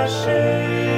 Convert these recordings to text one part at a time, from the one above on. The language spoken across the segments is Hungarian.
Hashem.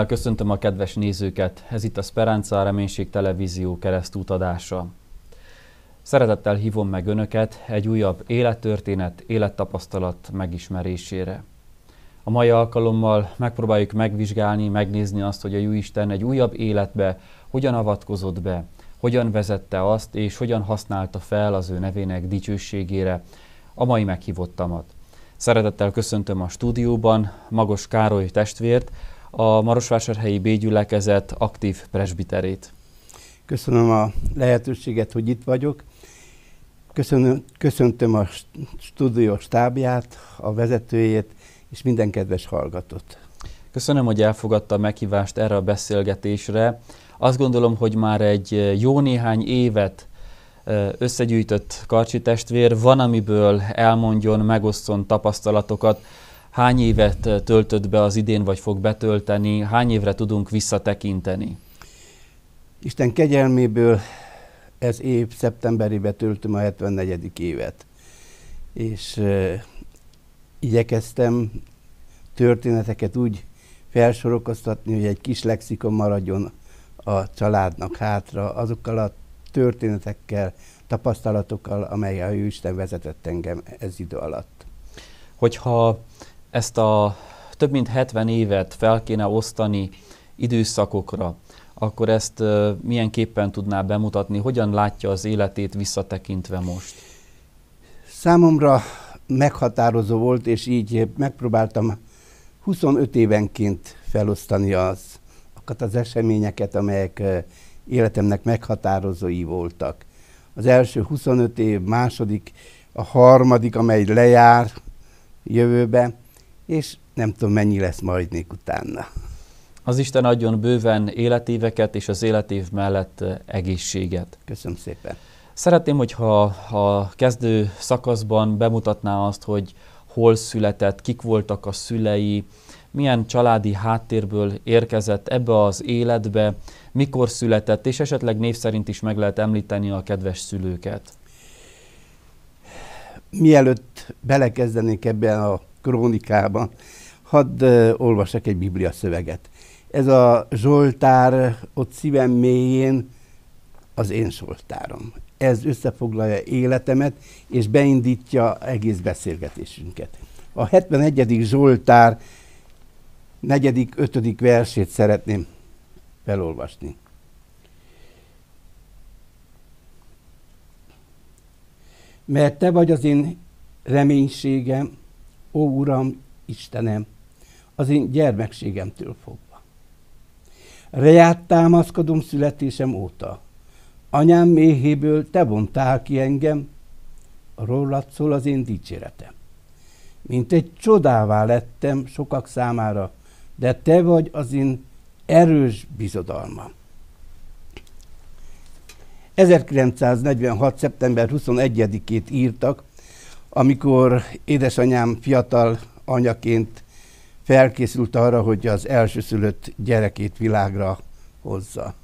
Örömmel köszöntöm a kedves nézőket, ez itt a Speranza Reménység Televízió keresztútadása. Szeretettel hívom meg Önöket egy újabb élettörténet, élettapasztalat megismerésére. A mai alkalommal megpróbáljuk megvizsgálni, megnézni azt, hogy a Jóisten egy újabb életbe hogyan avatkozott be, hogyan vezette azt, és hogyan használta fel az ő nevének dicsőségére a mai meghívottamat. Szeretettel köszöntöm a stúdióban Magos Károly testvért, a Marosvásárhelyi Bégyülekezet aktív presbiterét. Köszönöm a lehetőséget, hogy itt vagyok. Köszönöm, köszöntöm a stúdió stábját, a vezetőjét és minden kedves hallgatót. Köszönöm, hogy elfogadta a meghívást erre a beszélgetésre. Azt gondolom, hogy már egy jó néhány évet összegyűjtött Karcsi testvér, van amiből elmondjon, megosztjon tapasztalatokat, hány évet töltött be az idén, vagy fog betölteni, hány évre tudunk visszatekinteni? Isten kegyelméből ez év szeptemberébe töltöm a 74. évet, és e, igyekeztem történeteket úgy felsorokoztatni, hogy egy kis lexikon maradjon a családnak hátra, azokkal a történetekkel, tapasztalatokkal, amelyek a Isten vezetett engem ez idő alatt. Hogyha ezt a több mint 70 évet fel kéne osztani időszakokra, akkor ezt milyen képpen tudná bemutatni, hogyan látja az életét visszatekintve most? Számomra meghatározó volt, és így megpróbáltam 25 évenként felosztani az, azokat az eseményeket, amelyek életemnek meghatározói voltak. Az első 25 év, második, a harmadik, amely lejár jövőben és nem tudom, mennyi lesz majd még utána. Az Isten adjon bőven életéveket, és az életév mellett eh, egészséget. Köszönöm szépen. Szeretném, hogyha a kezdő szakaszban bemutatná azt, hogy hol született, kik voltak a szülei, milyen családi háttérből érkezett ebbe az életbe, mikor született, és esetleg név szerint is meg lehet említeni a kedves szülőket. Mielőtt belekezdenék ebben a krónikában. Hadd olvasak egy biblia szöveget. Ez a Zsoltár ott szívem mélyén az én Zsoltárom. Ez összefoglalja életemet, és beindítja egész beszélgetésünket. A 71. Zsoltár 4. 5. versét szeretném felolvasni. Mert te vagy az én reménységem, ó Uram, Istenem, az én gyermekségemtől fogva. Reját támaszkodom születésem óta. Anyám méhéből te vontál ki engem, rólad szól az én dicséretem. Mint egy csodává lettem sokak számára, de te vagy az én erős bizodalmam. 1946. szeptember 21-ét írtak amikor édesanyám fiatal anyaként felkészült arra, hogy az elsőszülött gyerekét világra hozza.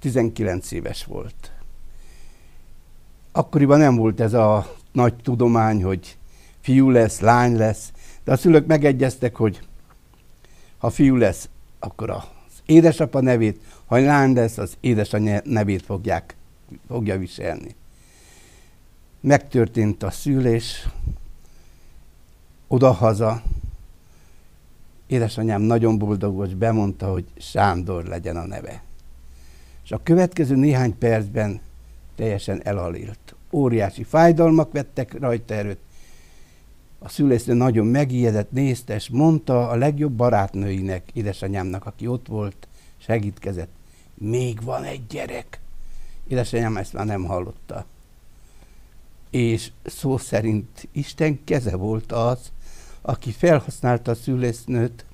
19 éves volt. Akkoriban nem volt ez a nagy tudomány, hogy fiú lesz, lány lesz, de a szülők megegyeztek, hogy ha fiú lesz, akkor az édesapa nevét, ha lány lesz, az édesanyja nevét fogják, fogja viselni megtörtént a szülés, odahaza, édesanyám nagyon boldog volt, bemondta, hogy Sándor legyen a neve. És a következő néhány percben teljesen elalélt. Óriási fájdalmak vettek rajta erőt. A szülésznő nagyon megijedett, nézte, és mondta a legjobb barátnőinek, édesanyámnak, aki ott volt, segítkezett. Még van egy gyerek. Édesanyám ezt már nem hallotta és szó szerint Isten keze volt az, aki felhasználta a szülésznőt,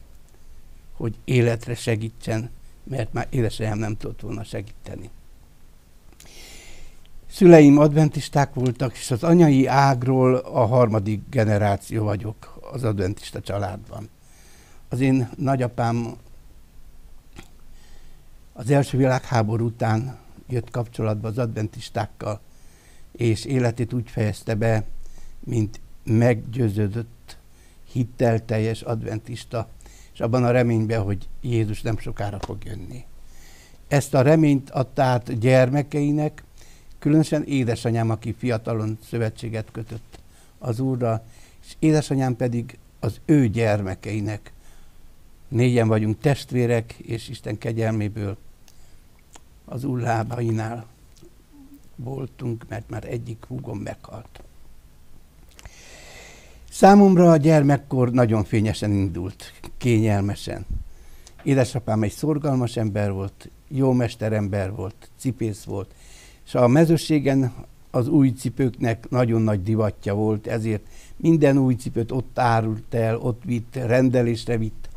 hogy életre segítsen, mert már édesanyám nem tudott volna segíteni. Szüleim adventisták voltak, és az anyai ágról a harmadik generáció vagyok az adventista családban. Az én nagyapám az első világháború után jött kapcsolatba az adventistákkal, és életét úgy fejezte be, mint meggyőződött, hitelteljes adventista, és abban a reményben, hogy Jézus nem sokára fog jönni. Ezt a reményt adta át gyermekeinek, különösen édesanyám, aki fiatalon szövetséget kötött az úrra, és édesanyám pedig az ő gyermekeinek. Négyen vagyunk testvérek, és Isten kegyelméből az Úr lábainál voltunk, mert már egyik húgom meghalt. Számomra a gyermekkor nagyon fényesen indult, kényelmesen. Édesapám egy szorgalmas ember volt, jó mesterember volt, cipész volt, és a mezőségen az új cipőknek nagyon nagy divatja volt, ezért minden új cipőt ott árult el, ott vitt, rendelésre vitt.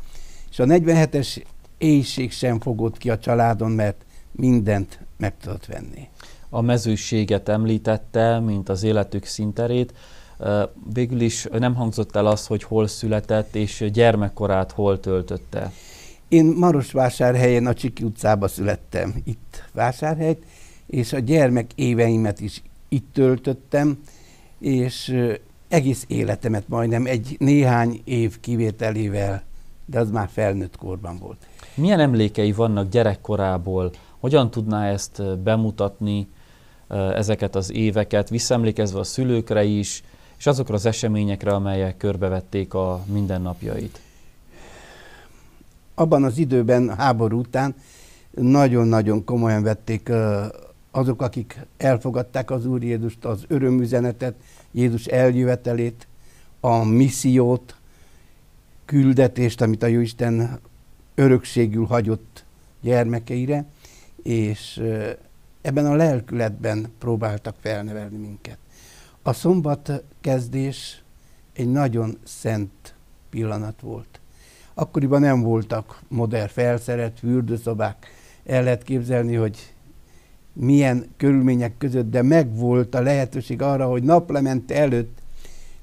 És a 47-es éjség sem fogott ki a családon, mert mindent meg tudott venni a mezőséget említette, mint az életük szinterét. Végül is nem hangzott el az, hogy hol született, és gyermekkorát hol töltötte. Én Marosvásárhelyen, a Csiki utcába születtem, itt Vásárhelyt, és a gyermek éveimet is itt töltöttem, és egész életemet majdnem egy néhány év kivételével, de az már felnőtt korban volt. Milyen emlékei vannak gyerekkorából? Hogyan tudná ezt bemutatni? ezeket az éveket, visszaemlékezve a szülőkre is, és azokra az eseményekre, amelyek körbevették a mindennapjait? Abban az időben, a háború után nagyon-nagyon komolyan vették azok, akik elfogadták az Úr Jézust, az örömüzenetet, Jézus eljövetelét, a missziót, küldetést, amit a Jóisten örökségül hagyott gyermekeire, és ebben a lelkületben próbáltak felnevelni minket. A szombat kezdés egy nagyon szent pillanat volt. Akkoriban nem voltak modern felszerelt, fürdőszobák. El lehet képzelni, hogy milyen körülmények között, de megvolt a lehetőség arra, hogy naplemente előtt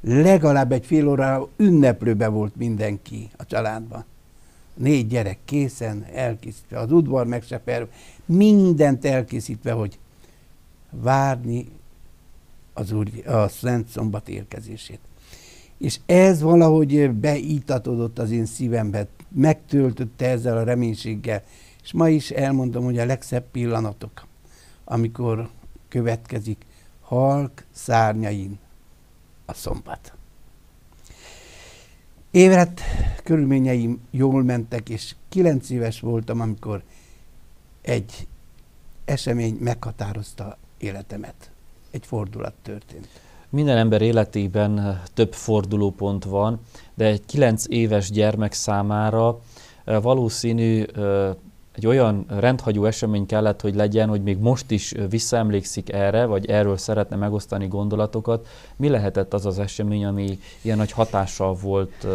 legalább egy fél órára ünneplőbe volt mindenki a családban négy gyerek készen, elkészítve, az udvar per, mindent elkészítve, hogy várni az úr, a Szent Szombat érkezését. És ez valahogy beítatodott az én szívembe, megtöltötte ezzel a reménységgel, és ma is elmondom, hogy a legszebb pillanatok, amikor következik halk szárnyain a szombat. Évet körülményeim jól mentek, és kilenc éves voltam, amikor egy esemény meghatározta életemet. Egy fordulat történt. Minden ember életében eh, több fordulópont van, de egy kilenc éves gyermek számára eh, valószínű eh, egy olyan rendhagyó esemény kellett, hogy legyen, hogy még most is visszaemlékszik erre, vagy erről szeretne megosztani gondolatokat. Mi lehetett az az esemény, ami ilyen nagy hatással volt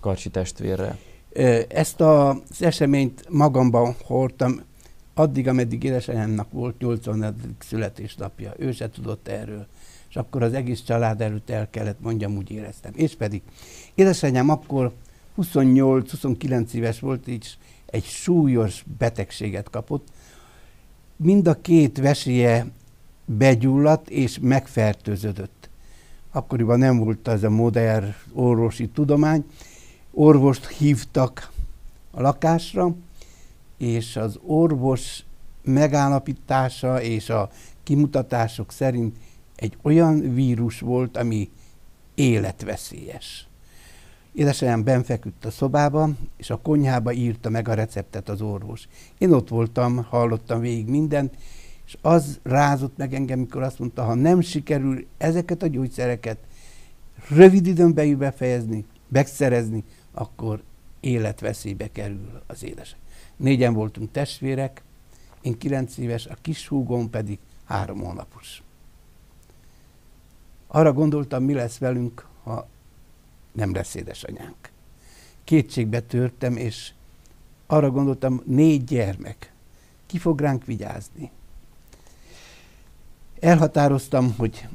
Karcsi testvérre? Ezt az eseményt magamban hordtam addig, ameddig édesanyámnak volt 80. születésnapja. Ő se tudott erről. És akkor az egész család előtt el kellett mondjam, úgy éreztem. És pedig édesanyám akkor 28-29 éves volt, így egy súlyos betegséget kapott. Mind a két vesélye begyulladt és megfertőződött. Akkoriban nem volt ez a modern orvosi tudomány. Orvost hívtak a lakásra, és az orvos megállapítása és a kimutatások szerint egy olyan vírus volt, ami életveszélyes. Édesanyám benfeküdt a szobába, és a konyhába írta meg a receptet az orvos. Én ott voltam, hallottam végig mindent, és az rázott meg engem, mikor azt mondta, ha nem sikerül ezeket a gyógyszereket rövid időn belül befejezni, megszerezni, akkor életveszélybe kerül az édesek. Négyen voltunk testvérek, én kilenc éves, a kis húgom pedig három hónapos. Arra gondoltam, mi lesz velünk, ha nem lesz édesanyánk. Kétségbe törtem, és arra gondoltam, négy gyermek, ki fog ránk vigyázni? Elhatároztam, hogy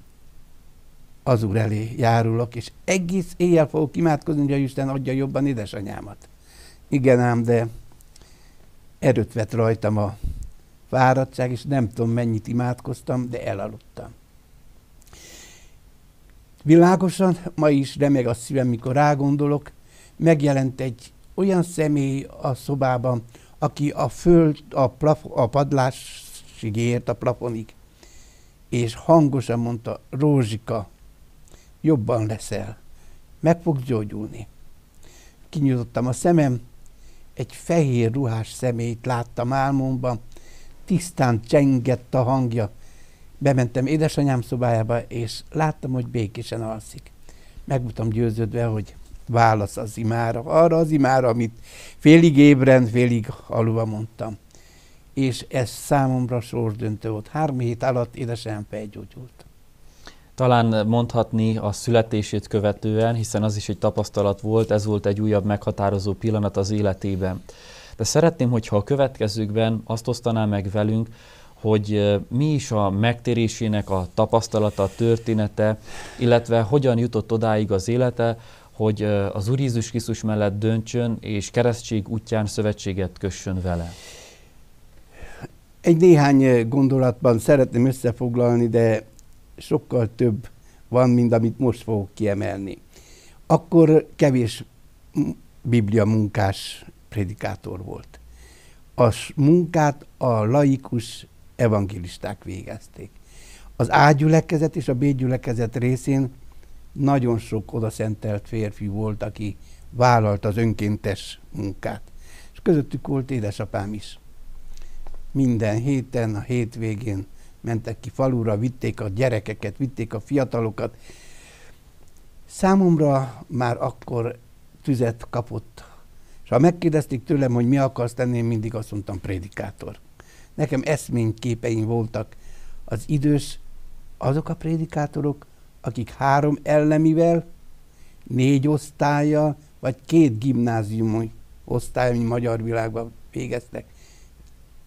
az Úr elé járulok, és egész éjjel fogok imádkozni, hogy a Isten adja jobban édesanyámat. Igen ám, de erőt vett rajtam a fáradtság, és nem tudom mennyit imádkoztam, de elaludtam. Világosan ma is remeg a szívem, mikor rágondolok, megjelent egy olyan személy a szobában, aki a föld, a, plaf, a padlásig ért, a plafonig, és hangosan mondta, Rózsika, jobban leszel, meg fog gyógyulni. Kinyitottam a szemem, egy fehér ruhás személyt láttam álmomban, tisztán csengett a hangja, Bementem édesanyám szobájába, és láttam, hogy békésen alszik. Megmutam győződve, hogy válasz az imára, arra az imára, amit félig ébren, félig aluva mondtam. És ez számomra sorsdöntő volt. Három hét alatt édesanyám felgyógyult. Talán mondhatni a születését követően, hiszen az is egy tapasztalat volt, ez volt egy újabb meghatározó pillanat az életében. De szeretném, hogyha a következőkben azt osztaná meg velünk, hogy mi is a megtérésének a tapasztalata, a története, illetve hogyan jutott odáig az élete, hogy az Úr Jézus Krisztus mellett döntsön, és keresztség útján szövetséget kössön vele. Egy néhány gondolatban szeretném összefoglalni, de sokkal több van, mint amit most fogok kiemelni. Akkor kevés biblia munkás predikátor volt. A munkát a laikus evangélisták végezték. Az A gyülekezet és a B gyülekezet részén nagyon sok odaszentelt férfi volt, aki vállalt az önkéntes munkát. És közöttük volt édesapám is. Minden héten, a hétvégén mentek ki falura, vitték a gyerekeket, vitték a fiatalokat. Számomra már akkor tüzet kapott. És ha megkérdezték tőlem, hogy mi akarsz tenni, én mindig azt mondtam, prédikátor. Nekem eszményképeim voltak az idős, azok a prédikátorok, akik három ellemivel, négy osztálya vagy két gimnáziumi osztálymi magyar világban végeztek.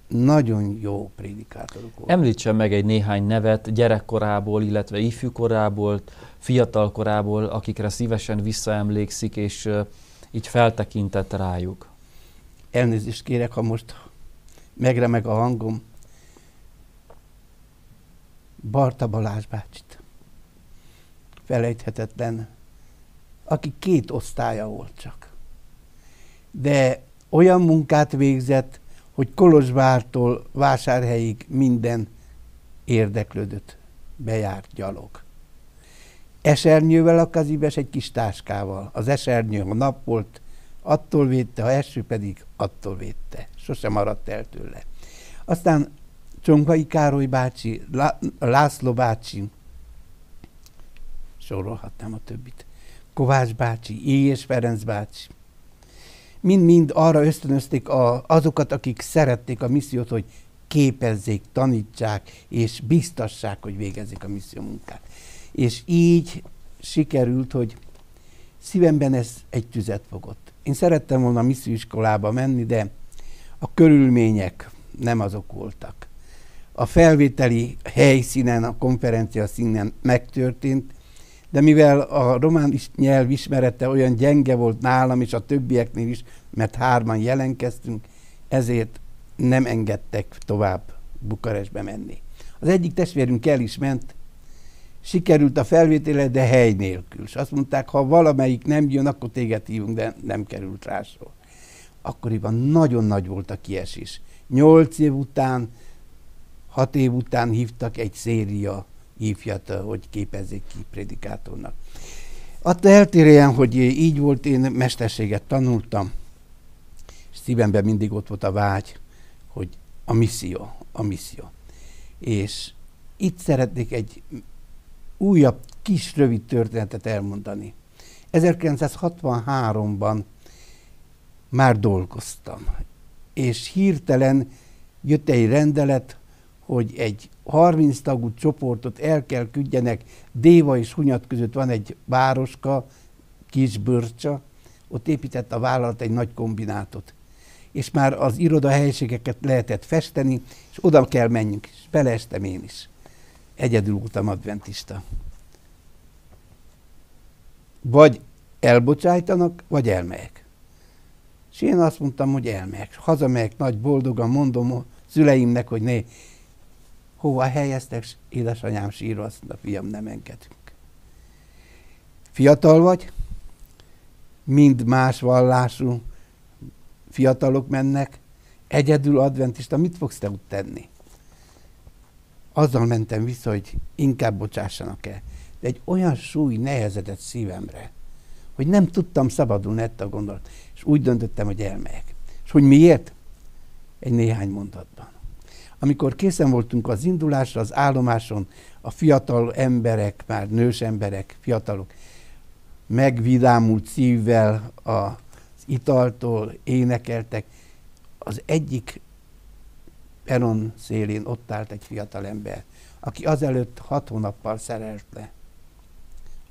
Nagyon jó prédikátorok voltak. Említsen meg egy néhány nevet gyerekkorából, illetve ifjúkorából, fiatalkorából, akikre szívesen visszaemlékszik, és így feltekintett rájuk. Elnézést kérek, ha most megremeg a hangom, Barta Balázs bácsit. Felejthetetlen, aki két osztálya volt csak. De olyan munkát végzett, hogy Kolozsvártól Vásárhelyig minden érdeklődött, bejárt gyalog. Esernyővel a kazibes egy kis táskával. Az esernyő a nap volt, attól védte, ha eső pedig attól védte. Sose maradt el tőle. Aztán Csongai Károly bácsi, Lá László bácsi, sorolhatnám a többit, Kovács bácsi, Éjes Ferenc bácsi, mind-mind arra ösztönözték a, azokat, akik szerették a missziót, hogy képezzék, tanítsák, és biztassák, hogy végezzék a misszió munkát. És így sikerült, hogy szívemben ez egy tüzet fogott. Én szerettem volna misszióiskolába menni, de a körülmények nem azok voltak. A felvételi helyszínen, a konferencia színen megtörtént, de mivel a román nyelv ismerete olyan gyenge volt nálam és a többieknél is, mert hárman jelenkeztünk, ezért nem engedtek tovább Bukarestbe menni. Az egyik testvérünk el is ment, sikerült a felvétele, de hely nélkül. És azt mondták, ha valamelyik nem jön, akkor téged hívunk, de nem került rá szó. Akkoriban nagyon nagy volt a kiesés. Nyolc év után, hat év után hívtak egy széria hívjat, hogy képezzék ki predikátornak. Attól eltérően, hogy így volt, én mesterséget tanultam, és szívemben mindig ott volt a vágy, hogy a misszió, a misszió. És itt szeretnék egy újabb kis rövid történetet elmondani. 1963-ban már dolgoztam, és hirtelen jött egy rendelet, hogy egy 30 tagú csoportot el kell küldjenek, Déva és Hunyad között van egy városka, kis bőrcsa, ott épített a vállalat egy nagy kombinátot. És már az iroda helységeket lehetett festeni, és oda kell menjünk, és beleestem én is egyedül voltam adventista. Vagy elbocsájtanak, vagy elmegyek. És én azt mondtam, hogy elmegyek. Hazamegyek nagy boldogan, mondom a szüleimnek, hogy né, hova helyeztek, és édesanyám sírva azt mondta, fiam, nem engedünk. Fiatal vagy, mind más vallású fiatalok mennek, egyedül adventista, mit fogsz te úgy tenni? azzal mentem vissza, hogy inkább bocsássanak el. De egy olyan súly nehezedett szívemre, hogy nem tudtam szabadulni ettől a gondolat. És úgy döntöttem, hogy elmegyek. És hogy miért? Egy néhány mondatban. Amikor készen voltunk az indulásra, az állomáson, a fiatal emberek, már nős emberek, fiatalok, megvidámult szívvel az italtól énekeltek. Az egyik peron szélén ott állt egy fiatal ember, aki azelőtt hat hónappal szerelt le.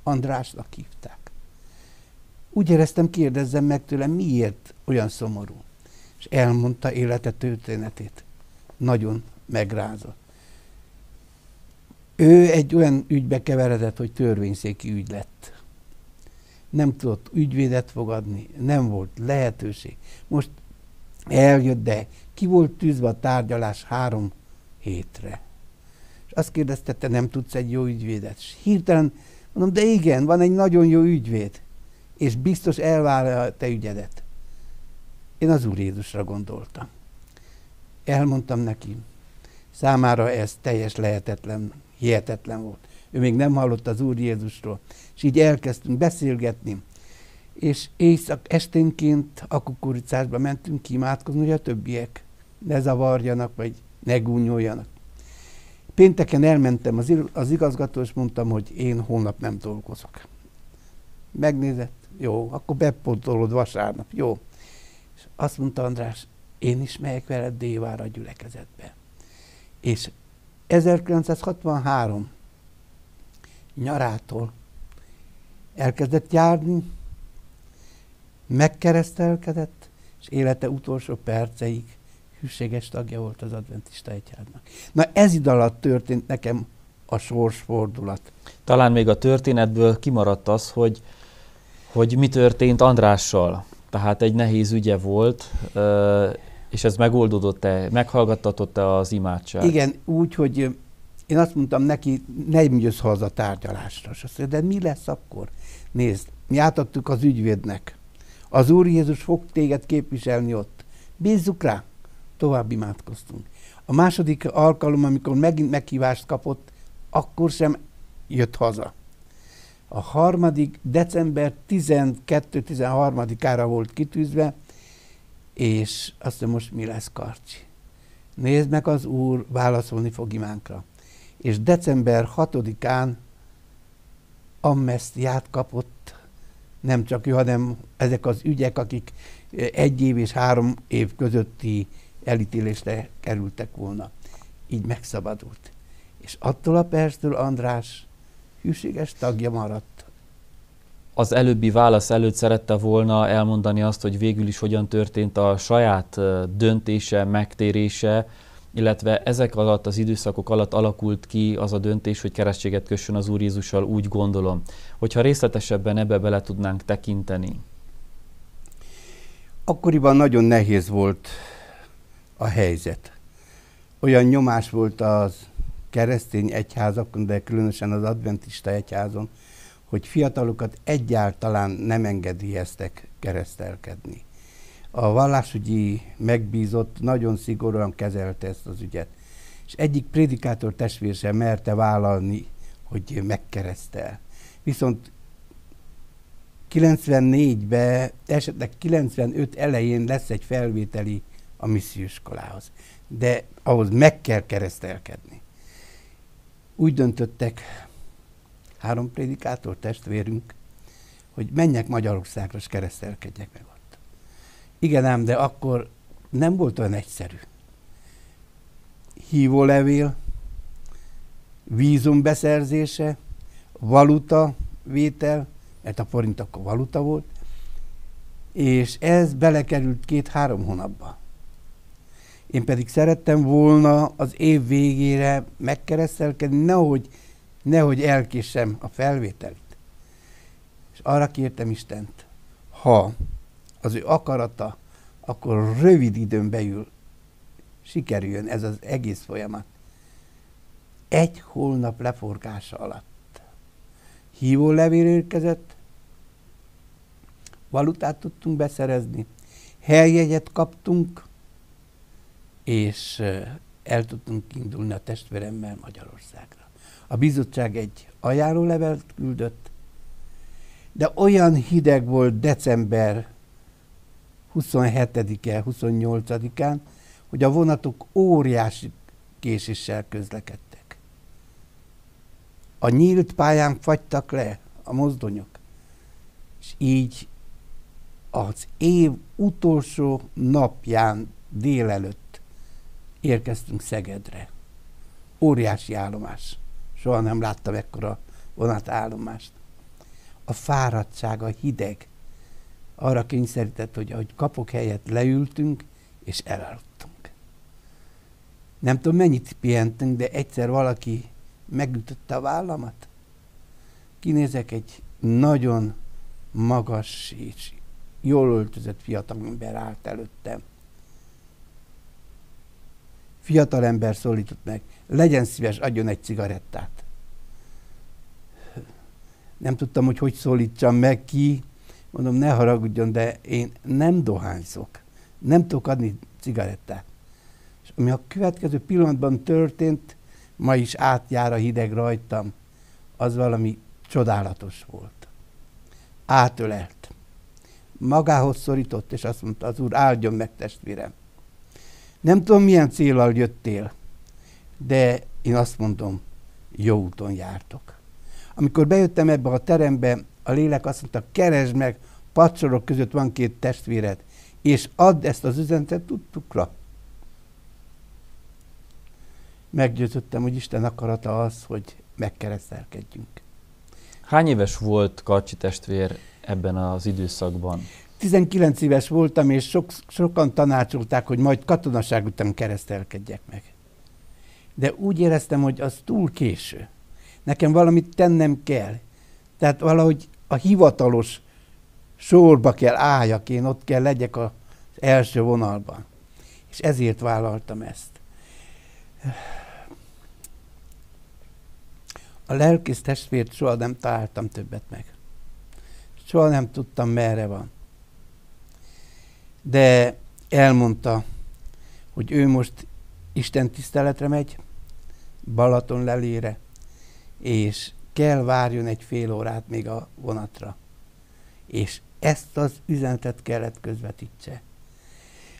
Andrásnak hívták. Úgy éreztem, kérdezzem meg tőle, miért olyan szomorú. És elmondta élete történetét. Nagyon megrázott. Ő egy olyan ügybe keveredett, hogy törvényszéki ügy lett. Nem tudott ügyvédet fogadni, nem volt lehetőség. Most Eljött, de ki volt tűzve a tárgyalás három hétre. És azt kérdezte, te nem tudsz egy jó ügyvédet? És hirtelen mondom, de igen, van egy nagyon jó ügyvéd, és biztos elvárja a te ügyedet. Én az Úr Jézusra gondoltam. Elmondtam neki, számára ez teljes lehetetlen, hihetetlen volt. Ő még nem hallott az Úr Jézusról. És így elkezdtünk beszélgetni és éjszak esténként a kukoricásba mentünk imádkozni, hogy a többiek ne zavarjanak, vagy ne gúnyoljanak. Pénteken elmentem az, az igazgató, és mondtam, hogy én holnap nem dolgozok. Megnézett, jó, akkor bepontolod vasárnap, jó. És azt mondta András, én is megyek veled Dévára a gyülekezetbe. És 1963 nyarától elkezdett járni, megkeresztelkedett, és élete utolsó perceig hűséges tagja volt az adventista egyháznak. Na ez idő alatt történt nekem a sorsfordulat. Talán még a történetből kimaradt az, hogy, hogy mi történt Andrással. Tehát egy nehéz ügye volt, és ez megoldódott-e, meghallgattatott-e az imádság? Igen, úgy, hogy én azt mondtam neki, nem jössz haza tárgyalásra. azt mondja, de mi lesz akkor? Nézd, mi átadtuk az ügyvédnek az Úr Jézus fog téged képviselni ott. Bízzuk rá. Tovább imádkoztunk. A második alkalom, amikor megint meghívást kapott, akkor sem jött haza. A harmadik, december 12-13-ára volt kitűzve, és azt mondja, most mi lesz Karcsi? Nézd meg, az Úr válaszolni fog imánkra. És december 6-án Ammesztiát kapott nem csak ő, hanem ezek az ügyek, akik eh, egy év és három év közötti elítélésre kerültek volna. Így megszabadult. És attól a perctől András hűséges tagja maradt. Az előbbi válasz előtt szerette volna elmondani azt, hogy végül is hogyan történt a saját eh, döntése, megtérése, illetve ezek alatt az időszakok alatt alakult ki az a döntés, hogy keresztséget kössön az Úr Jézussal, úgy gondolom. Hogyha részletesebben ebbe bele tudnánk tekinteni. Akkoriban nagyon nehéz volt a helyzet. Olyan nyomás volt az keresztény egyházakon, de különösen az adventista egyházon, hogy fiatalokat egyáltalán nem engedélyeztek keresztelkedni a vallásügyi megbízott nagyon szigorúan kezelte ezt az ügyet. És egyik prédikátor testvér sem merte vállalni, hogy megkeresztel. Viszont 94-ben, esetleg 95 elején lesz egy felvételi a misszióskolához. De ahhoz meg kell keresztelkedni. Úgy döntöttek három prédikátor testvérünk, hogy menjek Magyarországra, és keresztelkedjek meg igen ám, de akkor nem volt olyan egyszerű. Hívólevél, vízum beszerzése, valuta vétel, mert a forint akkor valuta volt, és ez belekerült két-három hónapba. Én pedig szerettem volna az év végére megkeresztelkedni, nehogy, nehogy elkésem a felvételt, És arra kértem Istent, ha az ő akarata, akkor rövid időn belül sikerüljön ez az egész folyamat. Egy holnap leforgása alatt. hívó levél érkezett, valutát tudtunk beszerezni, helyjegyet kaptunk, és el tudtunk indulni a testvéremmel Magyarországra. A bizottság egy ajánlólevelet küldött, de olyan hideg volt december 27-e, 28-án, hogy a vonatok óriási késéssel közlekedtek. A nyílt pályán fagytak le a mozdonyok, és így az év utolsó napján délelőtt érkeztünk Szegedre. Óriási állomás. Soha nem láttam ekkora vonatállomást. A fáradtság, a hideg, arra kényszerített, hogy ahogy kapok helyet, leültünk, és elaludtunk. Nem tudom, mennyit pihentünk, de egyszer valaki megütötte a vállamat. Kinézek egy nagyon magas és jól öltözött fiatalember állt előttem. Fiatal ember szólított meg, legyen szíves, adjon egy cigarettát. Nem tudtam, hogy hogy szólítsam meg ki, Mondom, ne haragudjon, de én nem dohányzok. Nem tudok adni cigarettát. És ami a következő pillanatban történt, ma is átjár a hideg rajtam, az valami csodálatos volt. Átölelt. Magához szorított, és azt mondta, az úr, áldjon meg testvérem. Nem tudom, milyen célral jöttél, de én azt mondom, jó úton jártok. Amikor bejöttem ebbe a terembe, a lélek azt mondta, keresd meg, pacsorok között van két testvéred, és add ezt az üzenetet tudtukra. Meggyőzöttem, hogy Isten akarata az, hogy megkeresztelkedjünk. Hány éves volt Karcsi testvér ebben az időszakban? 19 éves voltam, és sok, sokan tanácsolták, hogy majd katonaság után keresztelkedjek meg. De úgy éreztem, hogy az túl késő. Nekem valamit tennem kell, tehát valahogy a hivatalos sorba kell álljak, én ott kell legyek az első vonalban. És ezért vállaltam ezt. A lelkész testvért soha nem találtam többet meg. Soha nem tudtam, merre van. De elmondta, hogy ő most Isten tiszteletre megy, Balaton lelére, és kell várjon egy fél órát még a vonatra. És ezt az üzenetet kellett közvetítse.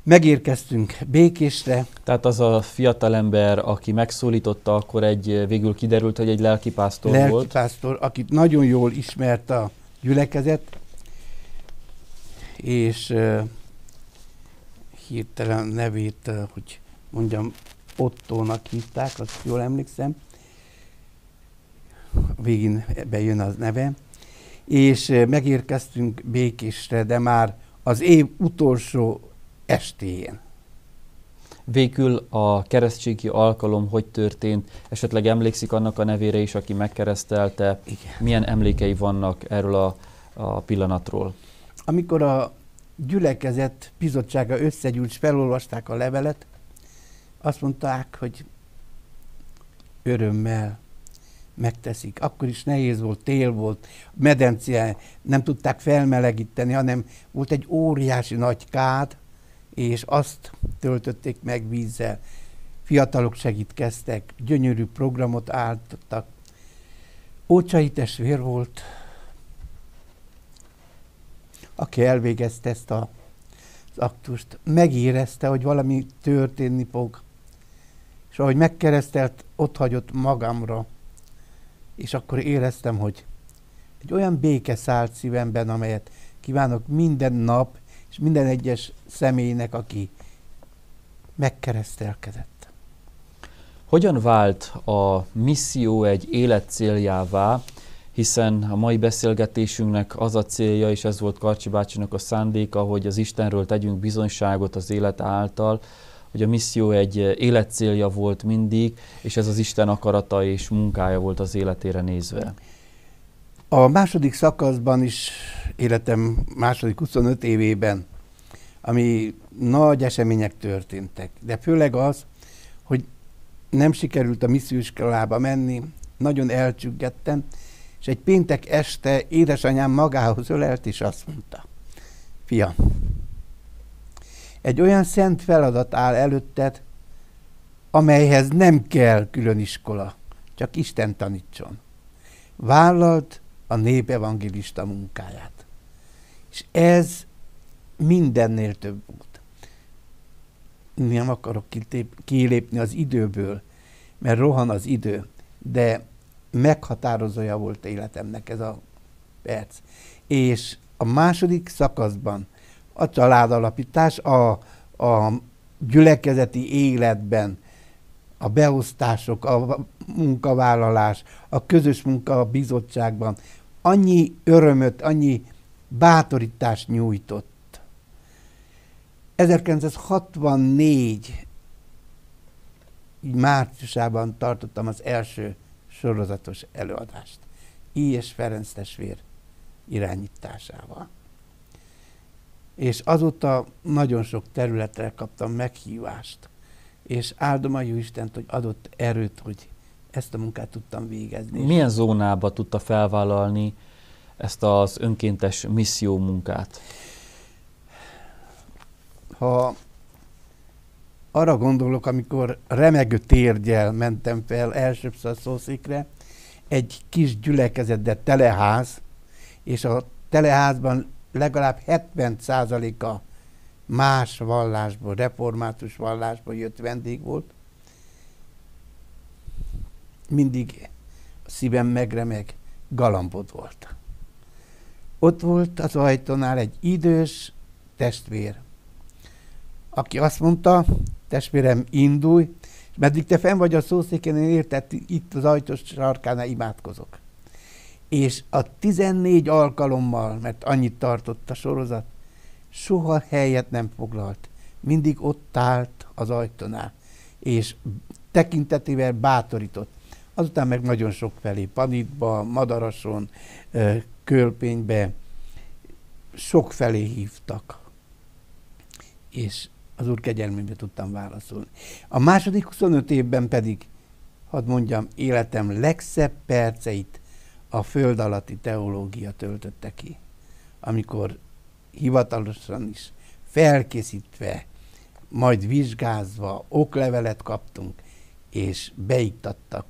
Megérkeztünk Békésre. Tehát az a fiatalember, aki megszólította, akkor egy, végül kiderült, hogy egy lelkipásztor, lelkipásztor volt. Lelkipásztor, akit nagyon jól ismert a gyülekezet, és uh, hirtelen nevét, uh, hogy mondjam, Ottónak hívták, azt jól emlékszem, végén bejön az neve, és eh, megérkeztünk Békésre, de már az év utolsó estéjén. Végül a keresztségi alkalom hogy történt? Esetleg emlékszik annak a nevére is, aki megkeresztelte? Igen. Milyen emlékei vannak erről a, a pillanatról? Amikor a gyülekezet bizottsága összegyűlt, és felolvasták a levelet, azt mondták, hogy örömmel megteszik. Akkor is nehéz volt, tél volt, medencé nem tudták felmelegíteni, hanem volt egy óriási nagy kád, és azt töltötték meg vízzel. Fiatalok segítkeztek, gyönyörű programot álltottak. Ócsai testvér volt, aki elvégezte ezt a, az aktust. Megérezte, hogy valami történni fog. És ahogy megkeresztelt, ott hagyott magamra és akkor éreztem, hogy egy olyan béke szállt szívemben, amelyet kívánok minden nap, és minden egyes személynek, aki megkeresztelkedett. Hogyan vált a misszió egy életcéljává, hiszen a mai beszélgetésünknek az a célja, és ez volt Karcsi bácsinak a szándéka, hogy az Istenről tegyünk bizonyságot az élet által, hogy a misszió egy életcélja volt mindig, és ez az Isten akarata és munkája volt az életére nézve. A második szakaszban is, életem második 25 évében, ami nagy események történtek, de főleg az, hogy nem sikerült a misszióiskolába menni, nagyon elcsüggettem, és egy péntek este édesanyám magához ölelt, és azt mondta, fiam, egy olyan szent feladat áll előtted, amelyhez nem kell külön iskola, csak Isten tanítson. Vállalt a nép evangélista munkáját. És ez mindennél több volt. Nem akarok kilépni az időből, mert rohan az idő, de meghatározója volt életemnek ez a perc. És a második szakaszban a családalapítás, a, a gyülekezeti életben a beosztások, a munkavállalás, a közös munka a bizottságban annyi örömöt, annyi bátorítást nyújtott. 1964 márciusában tartottam az első sorozatos előadást. I.S. Ferenc testvér irányításával és azóta nagyon sok területre kaptam meghívást, és áldom a jó Istent, hogy adott erőt, hogy ezt a munkát tudtam végezni. Milyen zónába tudta felvállalni ezt az önkéntes misszió munkát? Ha arra gondolok, amikor remegő térgyel mentem fel elsőször a szószékre, egy kis gyülekezet, de teleház, és a teleházban legalább 70%-a más vallásból, református vallásból jött vendég volt. Mindig a szívem megremeg, galambod volt. Ott volt az ajtónál egy idős testvér, aki azt mondta, testvérem, indulj, meddig te fenn vagy a szószéken, én érted, itt az ajtós sarkánál imádkozok és a 14 alkalommal, mert annyit tartott a sorozat, soha helyet nem foglalt. Mindig ott állt az ajtónál, és tekintetével bátorított. Azután meg nagyon sok felé, Panitba, Madarason, Kölpénybe, sok felé hívtak. És az úr kegyelmébe tudtam válaszolni. A második 25 évben pedig, hadd mondjam, életem legszebb perceit a föld alatti teológia töltötte ki, amikor hivatalosan is felkészítve, majd vizsgázva oklevelet kaptunk, és beiktattak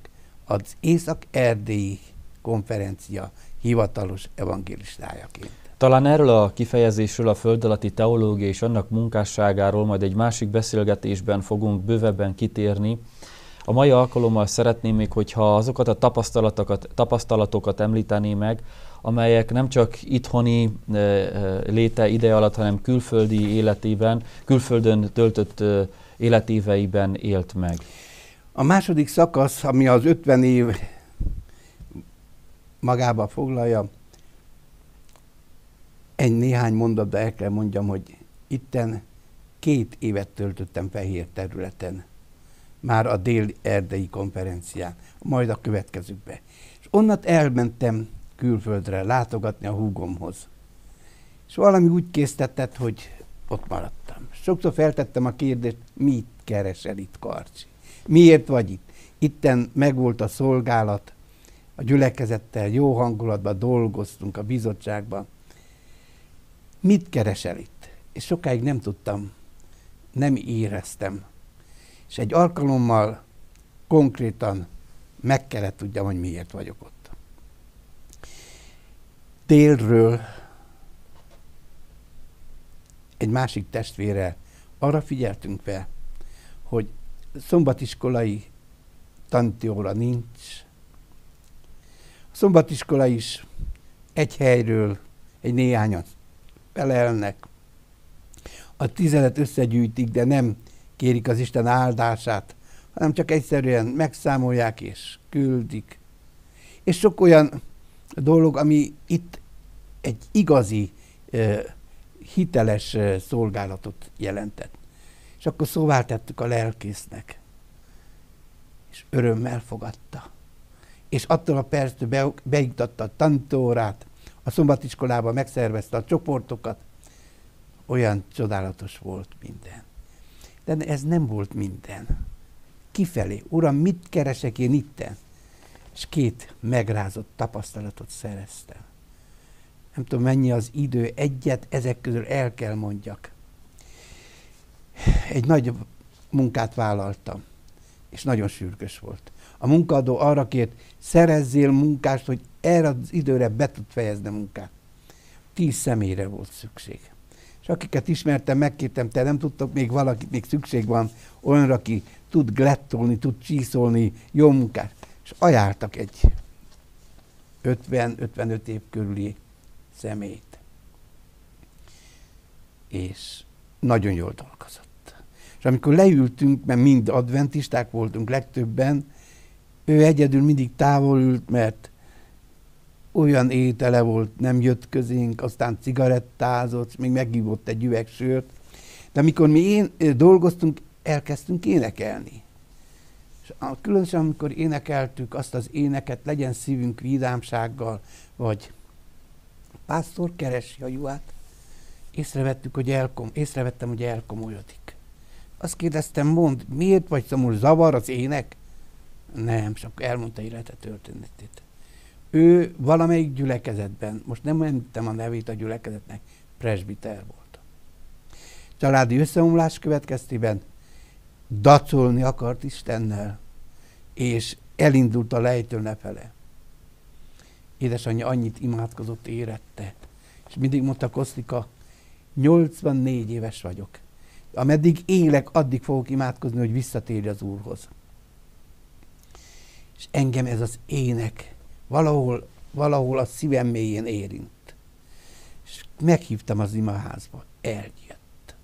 az Észak-Erdélyi konferencia hivatalos evangélistájaként. Talán erről a kifejezésről, a föld alatti teológia és annak munkásságáról majd egy másik beszélgetésben fogunk bővebben kitérni, a mai alkalommal szeretném még, hogyha azokat a tapasztalatokat, tapasztalatokat említené meg, amelyek nem csak itthoni léte ide alatt, hanem külföldi életében, külföldön töltött életéveiben élt meg. A második szakasz, ami az 50 év magába foglalja, egy néhány mondatba el kell mondjam, hogy itten két évet töltöttem fehér területen már a dél-erdei konferencián, majd a következőkbe. És onnan elmentem külföldre látogatni a húgomhoz. És valami úgy késztetett, hogy ott maradtam. Sokszor feltettem a kérdést, mit keresel itt, Karcsi? Miért vagy itt? Itten megvolt a szolgálat, a gyülekezettel jó hangulatban dolgoztunk a bizottságban. Mit keresel itt? És sokáig nem tudtam, nem éreztem és egy alkalommal konkrétan meg kellett tudjam, hogy miért vagyok ott. Délről egy másik testvére arra figyeltünk fel, hogy szombatiskolai tantióra nincs. A szombatiskola is egy helyről egy néhányat felelnek. A tizedet összegyűjtik, de nem kérik az Isten áldását, hanem csak egyszerűen megszámolják és küldik. És sok olyan dolog, ami itt egy igazi, hiteles szolgálatot jelentett. És akkor szóvá tettük a lelkésznek, és örömmel fogadta. És attól a perctől be, beiktatta a tantórát, a szombatiskolába megszervezte a csoportokat, olyan csodálatos volt minden. De ez nem volt minden. Kifelé, uram, mit keresek én itten? És két megrázott tapasztalatot szereztem. Nem tudom, mennyi az idő, egyet ezek közül el kell mondjak. Egy nagy munkát vállaltam, és nagyon sürgős volt. A munkadó arra kért, szerezzél munkást, hogy erre az időre be tud fejezni munkát. Tíz személyre volt szükség és akiket ismertem, megkértem, te nem tudtok még valakit, még szükség van olyanra, aki tud glettolni, tud csíszolni, jó munkát. És ajártak egy 50-55 év körüli szemét. És nagyon jól dolgozott. És amikor leültünk, mert mind adventisták voltunk legtöbben, ő egyedül mindig távol ült, mert olyan étele volt, nem jött közénk, aztán cigarettázott, még megívott egy üveg De amikor mi én, dolgoztunk, elkezdtünk énekelni. És különösen, amikor énekeltük azt az éneket, legyen szívünk vidámsággal, vagy pásztor keresi a juhát, észrevettük, hogy elkom, észrevettem, hogy elkomolyodik. Azt kérdeztem, mond, miért vagy szomorú, zavar az ének? Nem, csak elmondta élete történetét ő valamelyik gyülekezetben, most nem említem a nevét a gyülekezetnek, presbiter volt. Családi összeomlás következtében dacolni akart Istennel, és elindult a lejtő nefele. Édesanyja annyit imádkozott, érette. És mindig mondta Kosztika, 84 éves vagyok. Ameddig élek, addig fogok imádkozni, hogy visszatérj az Úrhoz. És engem ez az ének valahol, valahol a szívem mélyén érint. És meghívtam az imaházba, eljött.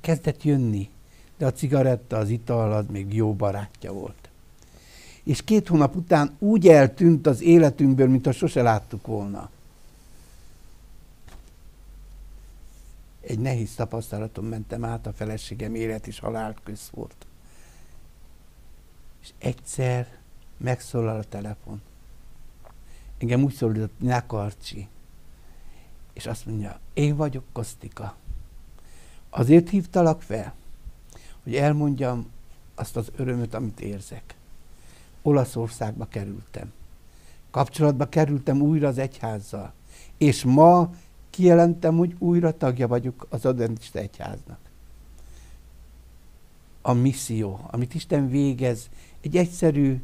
Kezdett jönni, de a cigaretta, az ital az még jó barátja volt. És két hónap után úgy eltűnt az életünkből, mint sose láttuk volna. Egy nehéz tapasztalaton mentem át, a feleségem élet és halál köz volt. És egyszer megszólal a telefon engem úgy szólított, Nakarcsi. És azt mondja, én vagyok Kosztika. Azért hívtalak fel, hogy elmondjam azt az örömöt, amit érzek. Olaszországba kerültem. Kapcsolatba kerültem újra az egyházzal. És ma kijelentem, hogy újra tagja vagyok az adventista egyháznak. A misszió, amit Isten végez, egy egyszerű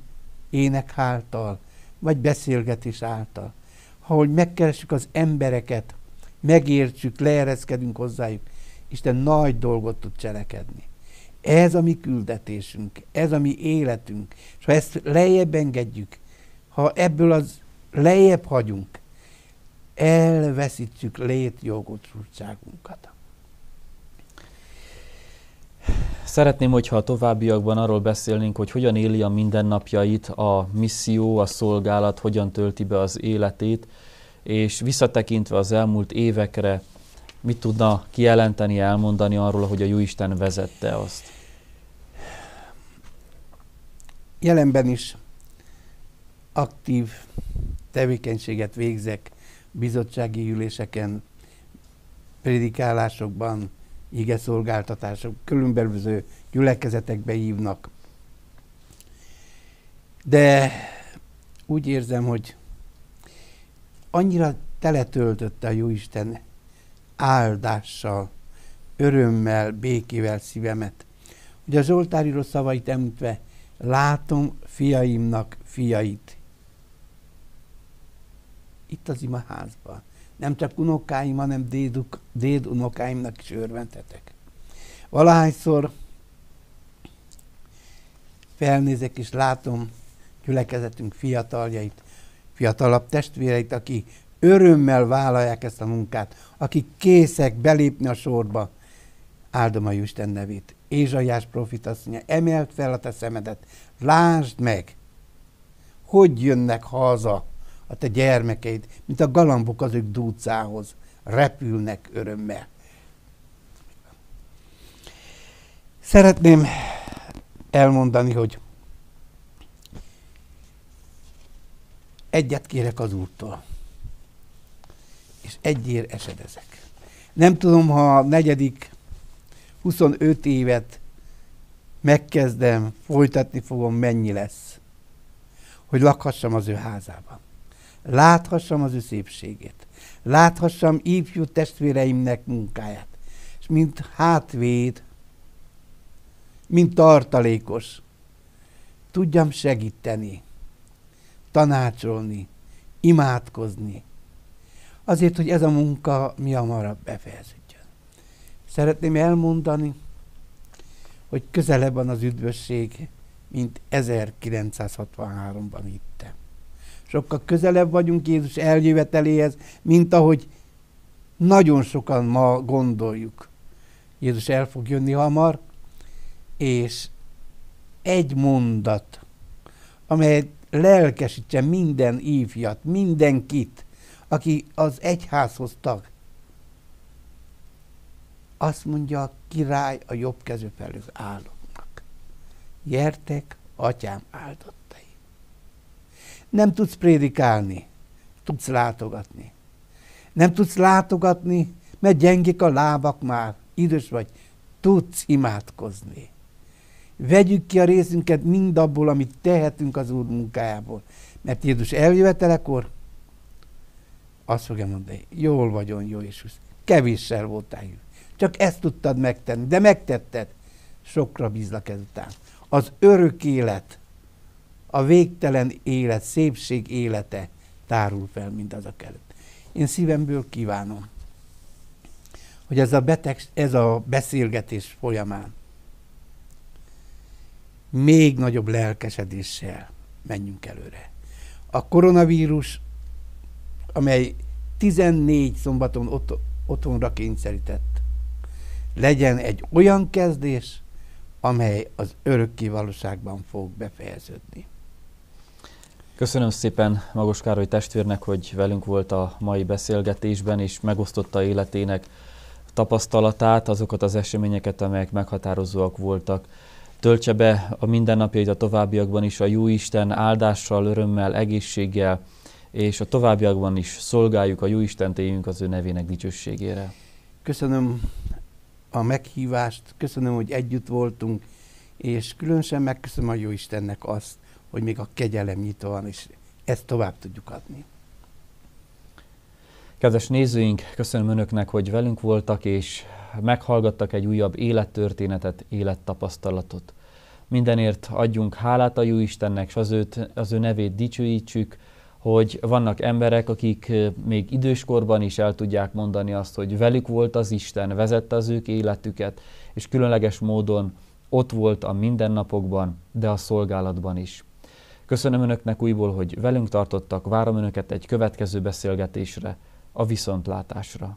ének által, vagy beszélgetés által. Ha hogy megkeressük az embereket, megértsük, leereszkedünk hozzájuk, Isten nagy dolgot tud cselekedni. Ez a mi küldetésünk, ez a mi életünk. És ha ezt lejjebb engedjük, ha ebből az lejjebb hagyunk, elveszítjük létjogosultságunkat. Szeretném, hogyha a továbbiakban arról beszélnénk, hogy hogyan éli a mindennapjait, a misszió, a szolgálat, hogyan tölti be az életét, és visszatekintve az elmúlt évekre, mit tudna kijelenteni, elmondani arról, hogy a Jóisten vezette azt? Jelenben is aktív tevékenységet végzek bizottsági üléseken, prédikálásokban, ige szolgáltatások, különböző gyülekezetekbe hívnak. De úgy érzem, hogy annyira teletöltötte a Jóisten áldással, örömmel, békével szívemet, hogy a Zsoltáríró szavait említve látom fiaimnak fiait. Itt az imaházban nem csak unokáim, hanem déduk, dédunokáimnak is örventetek. Valahányszor felnézek és látom gyülekezetünk fiataljait, fiatalabb testvéreit, aki örömmel vállalják ezt a munkát, akik készek belépni a sorba, áldom a Isten nevét. Ézsaiás profit azt mondja, emelt fel a te szemedet, lásd meg, hogy jönnek haza a te gyermekeid, mint a galambok az ők dúcához, repülnek örömmel. Szeretném elmondani, hogy egyet kérek az úrtól, és egyért esedezek. Nem tudom, ha a negyedik 25 évet megkezdem, folytatni fogom, mennyi lesz, hogy lakhassam az ő házában láthassam az ő szépségét, láthassam ifjú testvéreimnek munkáját, és mint hátvéd, mint tartalékos, tudjam segíteni, tanácsolni, imádkozni, azért, hogy ez a munka mi hamarabb befejeződjön. Szeretném elmondani, hogy közelebb van az üdvösség, mint 1963-ban hittem sokkal közelebb vagyunk Jézus eljöveteléhez, mint ahogy nagyon sokan ma gondoljuk. Jézus el fog jönni hamar, és egy mondat, amely lelkesítse minden ívjat, mindenkit, aki az egyházhoz tag. Azt mondja a király a jobb kezű felől állóknak. Gyertek, atyám áldott nem tudsz prédikálni, tudsz látogatni. Nem tudsz látogatni, mert gyengik a lábak már, idős vagy, tudsz imádkozni. Vegyük ki a részünket mind abból, amit tehetünk az Úr munkájából. Mert Jézus eljövetelekor azt fogja mondani, jól vagyon, jó Jézus, kevéssel voltál. Csak ezt tudtad megtenni, de megtetted. Sokra bízlak ezután. Az örök élet a végtelen élet, szépség élete tárul fel mint az a előtt. Én szívemből kívánom, hogy ez a, beteg, ez a beszélgetés folyamán még nagyobb lelkesedéssel menjünk előre. A koronavírus, amely 14 szombaton ot- otthonra kényszerített, legyen egy olyan kezdés, amely az örökké valóságban fog befejeződni. Köszönöm szépen Magos Károly testvérnek, hogy velünk volt a mai beszélgetésben, és megosztotta életének tapasztalatát, azokat az eseményeket, amelyek meghatározóak voltak. Töltse be a mindennapjait a továbbiakban is a jó Isten áldással, örömmel, egészséggel, és a továbbiakban is szolgáljuk a jó Isten éljünk az ő nevének dicsőségére. Köszönöm a meghívást, köszönöm, hogy együtt voltunk, és különösen megköszönöm a jó Istennek azt, hogy még a kegyelem nyitva van, és ezt tovább tudjuk adni. Kedves nézőink, köszönöm Önöknek, hogy velünk voltak, és meghallgattak egy újabb élettörténetet, élettapasztalatot. Mindenért adjunk hálát a jó Istennek, és az, őt, az ő nevét dicsőítsük, hogy vannak emberek, akik még időskorban is el tudják mondani azt, hogy velük volt az Isten, vezette az ők életüket, és különleges módon ott volt a mindennapokban, de a szolgálatban is. Köszönöm Önöknek újból, hogy velünk tartottak, várom Önöket egy következő beszélgetésre, a viszontlátásra.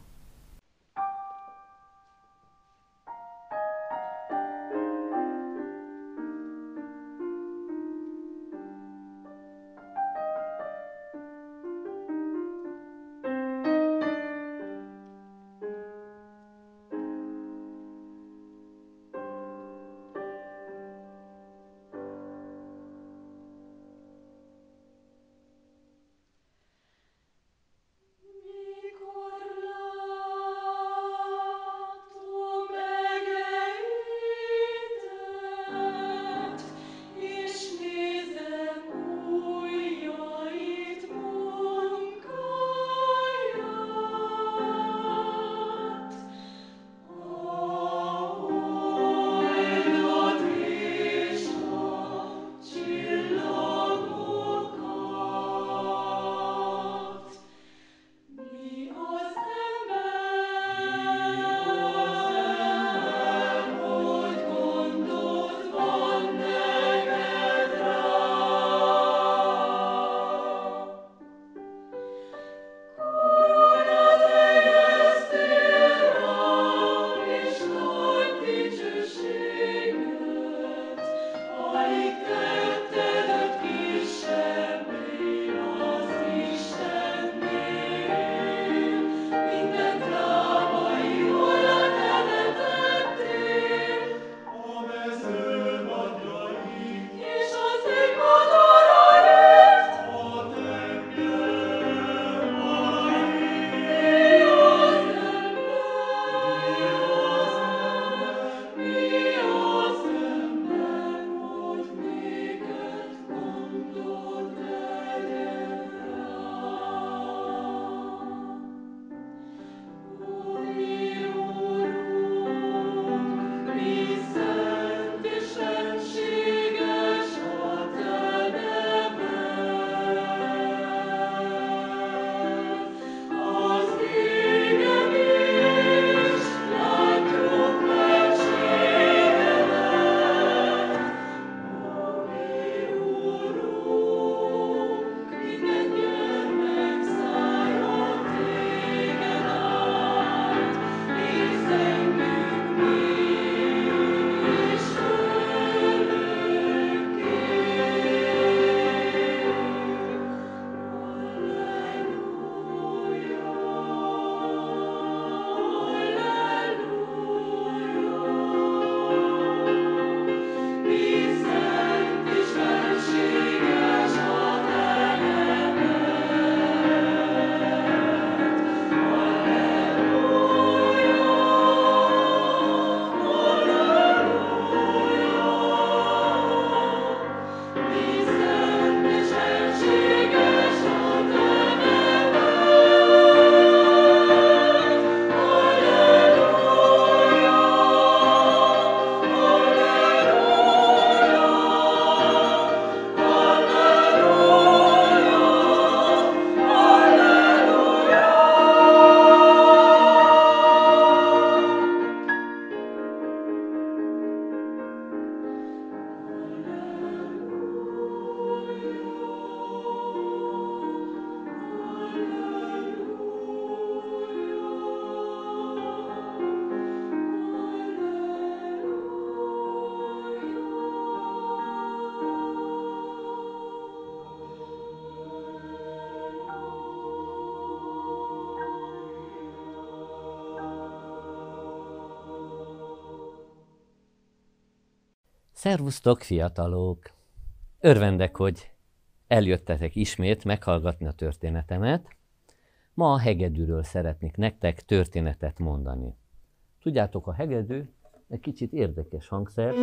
Szervusztok, fiatalok! Örvendek, hogy eljöttetek ismét meghallgatni a történetemet. Ma a hegedűről szeretnék nektek történetet mondani. Tudjátok, a hegedű egy kicsit érdekes hangszer.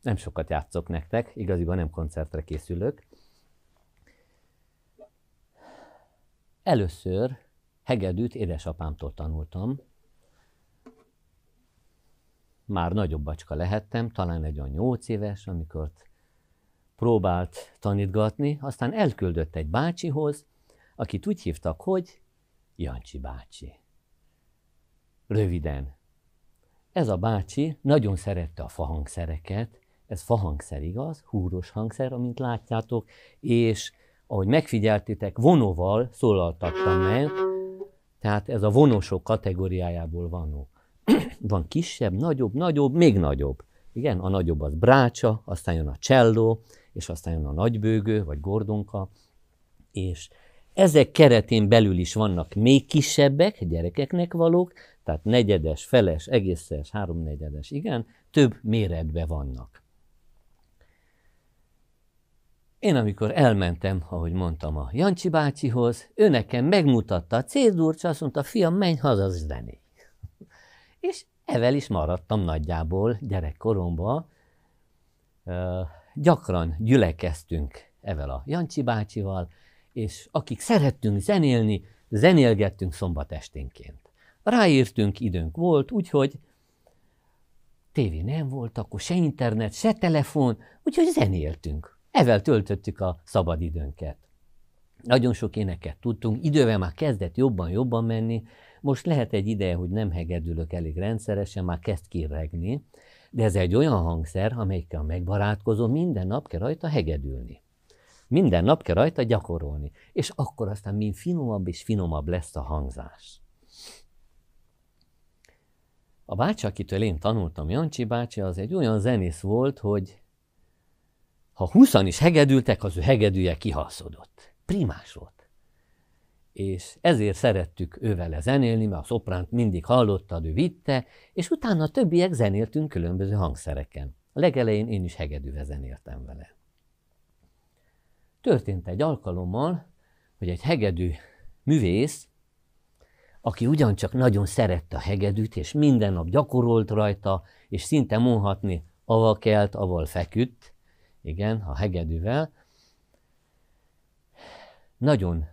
Nem sokat játszok nektek, igaziban nem koncertre készülök. Először Hegedűt édesapámtól tanultam. Már nagyobb bacska lehettem, talán egy olyan nyolc éves, amikor próbált tanítgatni, aztán elküldött egy bácsihoz, akit úgy hívtak, hogy Jancsi bácsi. Röviden. Ez a bácsi nagyon szerette a fahangszereket, ez fahangszer igaz, húros hangszer, amint látjátok, és ahogy megfigyeltétek, vonóval szólaltattam meg, tehát ez a vonosok kategóriájából van. van kisebb, nagyobb, nagyobb, még nagyobb. Igen, a nagyobb az brácsa, aztán jön a cselló, és aztán jön a nagybőgő, vagy gordonka, és ezek keretén belül is vannak még kisebbek, gyerekeknek valók, tehát negyedes, feles, egészes, háromnegyedes, igen, több méretben vannak. Én amikor elmentem, ahogy mondtam, a Jancsi bácsihoz, ő nekem megmutatta a cédurt, azt mondta, fiam, menj haza zenék. És evel is maradtam nagyjából gyerekkoromban. Gyakran gyülekeztünk evel a Jancsi bácsival, és akik szerettünk zenélni, zenélgettünk szombat esténként. Ráírtünk, időnk volt, úgyhogy tévé nem volt, akkor se internet, se telefon, úgyhogy zenéltünk Evel töltöttük a szabadidőnket. Nagyon sok éneket tudtunk, idővel már kezdett jobban-jobban menni, most lehet egy ideje, hogy nem hegedülök elég rendszeresen, már kezd kiregni, de ez egy olyan hangszer, amelyikkel megbarátkozom, minden nap kell rajta hegedülni. Minden nap kell rajta gyakorolni, és akkor aztán mind finomabb és finomabb lesz a hangzás. A bácsi, akitől én tanultam, Jancsi bácsi, az egy olyan zenész volt, hogy ha huszan is hegedültek, az ő hegedűje kihalszodott. Primás volt. És ezért szerettük ővele zenélni, mert a szopránt mindig hallottad, ő vitte, és utána a többiek zenéltünk különböző hangszereken. A legelején én is hegedűve zenéltem vele. Történt egy alkalommal, hogy egy hegedű művész, aki ugyancsak nagyon szerette a hegedűt, és minden nap gyakorolt rajta, és szinte mondhatni, aval kelt, aval feküdt, igen, a hegedűvel. Nagyon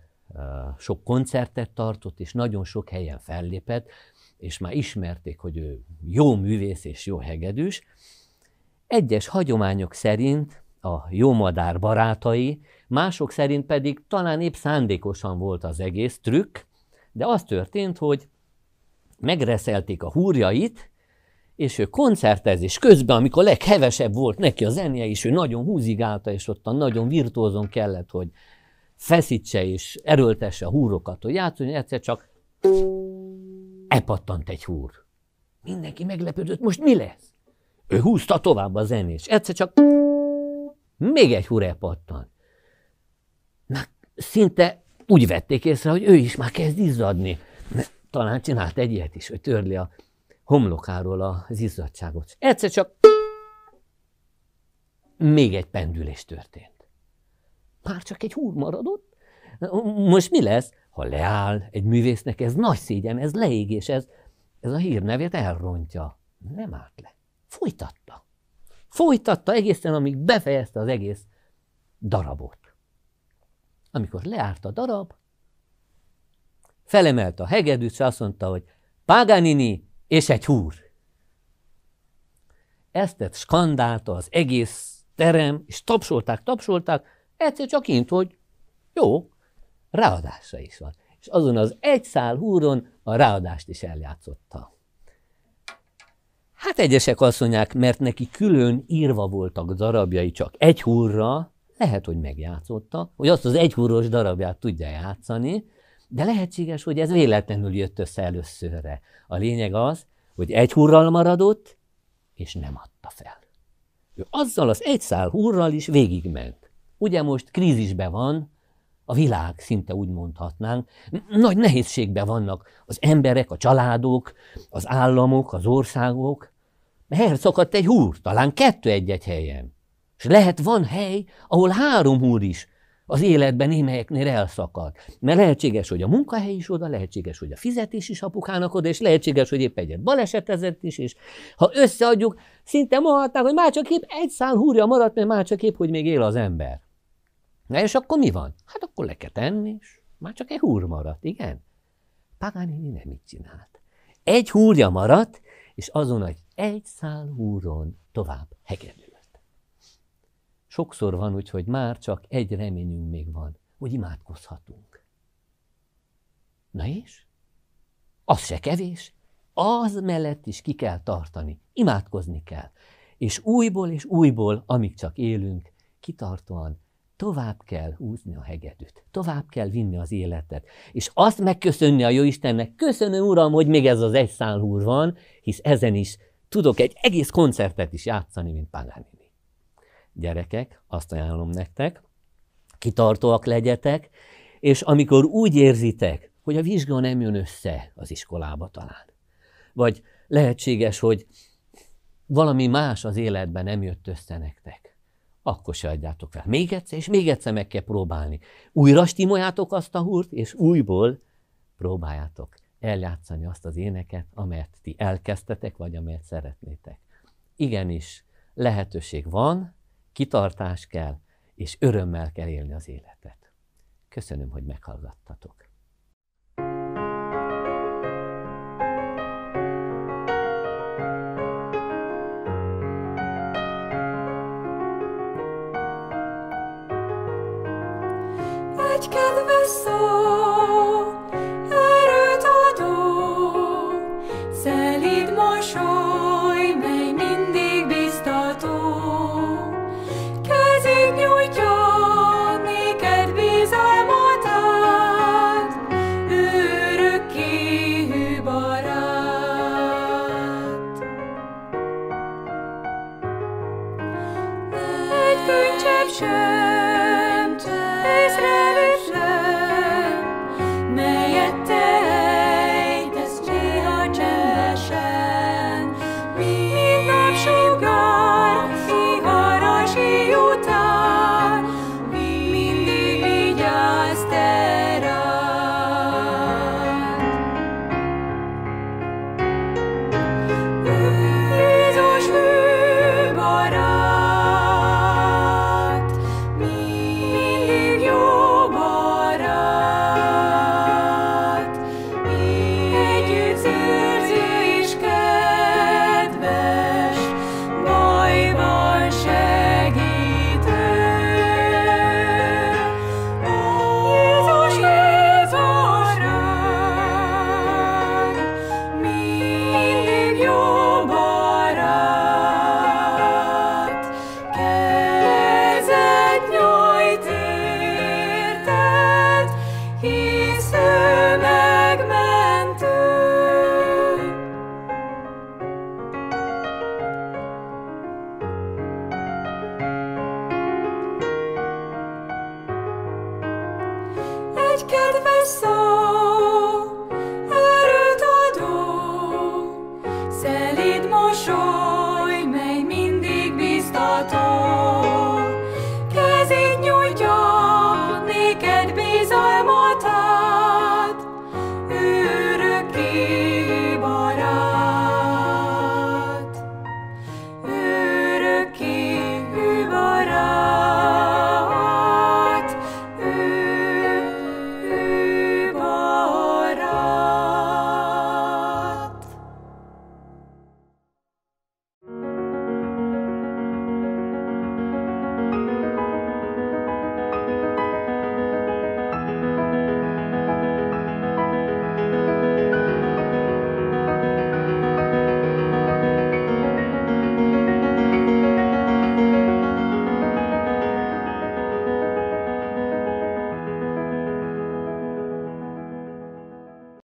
sok koncertet tartott, és nagyon sok helyen fellépett, és már ismerték, hogy ő jó művész és jó hegedűs. Egyes hagyományok szerint a jómadár barátai, mások szerint pedig talán épp szándékosan volt az egész trükk, de az történt, hogy megreszelték a húrjait, és ő koncertezés közben, amikor leghevesebb volt neki a zenje, és ő nagyon húzigálta, és ottan nagyon virtuózon kellett, hogy feszítse és erőltesse a húrokat, hogy játszon, egyszer csak epattant egy húr. Mindenki meglepődött, most mi lesz? Ő húzta tovább a zenét, és egyszer csak még egy húr epattant. Már szinte úgy vették észre, hogy ő is már kezd izzadni. Talán csinált egy ilyet is, hogy törli a homlokáról az izzadságot. Egyszer csak még egy pendülés történt. Már csak egy húr maradott. Most mi lesz? Ha leáll egy művésznek, ez nagy szégyen, ez leégés, ez, ez a hírnevét elrontja. Nem állt le. Folytatta. Folytatta egészen, amíg befejezte az egész darabot. Amikor leárt a darab, felemelte a hegedűt, és azt mondta, hogy Paganini, és egy húr. Ezt tett skandálta az egész terem, és tapsolták, tapsolták, egyszer csak kint, hogy jó, ráadása is van. És azon az egy szál húron a ráadást is eljátszotta. Hát egyesek azt mondják, mert neki külön írva voltak darabjai csak egy húrra, lehet, hogy megjátszotta, hogy azt az egyhúros darabját tudja játszani, de lehetséges, hogy ez véletlenül jött össze előszörre. A lényeg az, hogy egy hurral maradott, és nem adta fel. Ő azzal az egy szál hurral is végigment. Ugye most krízisben van, a világ szinte úgy mondhatnánk, nagy nehézségben vannak az emberek, a családok, az államok, az országok. Herszakadt egy húr, talán kettő egy-egy helyen. És lehet van hely, ahol három húr is az életben némelyeknél elszakad. Mert lehetséges, hogy a munkahely is oda, lehetséges, hogy a fizetés is apukának oda, és lehetséges, hogy épp egyet balesetezett is, és ha összeadjuk, szinte mondhatnák, hogy már csak épp egy szál húrja maradt, mert már csak épp, hogy még él az ember. Na és akkor mi van? Hát akkor le kell tenni, és már csak egy húr maradt, igen? Pagani nem így csinált. Egy húrja maradt, és azon egy egy szál húron tovább hegedül. Sokszor van úgy, hogy már csak egy reményünk még van, hogy imádkozhatunk. Na és? Az se kevés. Az mellett is ki kell tartani, imádkozni kell. És újból és újból, amíg csak élünk, kitartóan tovább kell húzni a hegedűt, tovább kell vinni az életet, és azt megköszönni a jó Istennek, köszönöm Uram, hogy még ez az egy szál húr van, hisz ezen is tudok egy egész koncertet is játszani, mint Paganini. Gyerekek, azt ajánlom nektek, kitartóak legyetek, és amikor úgy érzitek, hogy a vizsga nem jön össze az iskolába talán, vagy lehetséges, hogy valami más az életben nem jött össze nektek, akkor se adjátok fel. Még egyszer, és még egyszer meg kell próbálni. Újra stimoljátok azt a húrt, és újból próbáljátok eljátszani azt az éneket, amelyet ti elkezdtetek, vagy amelyet szeretnétek. Igenis, lehetőség van, kitartás kell, és örömmel kell élni az életet. Köszönöm, hogy meghallgattatok.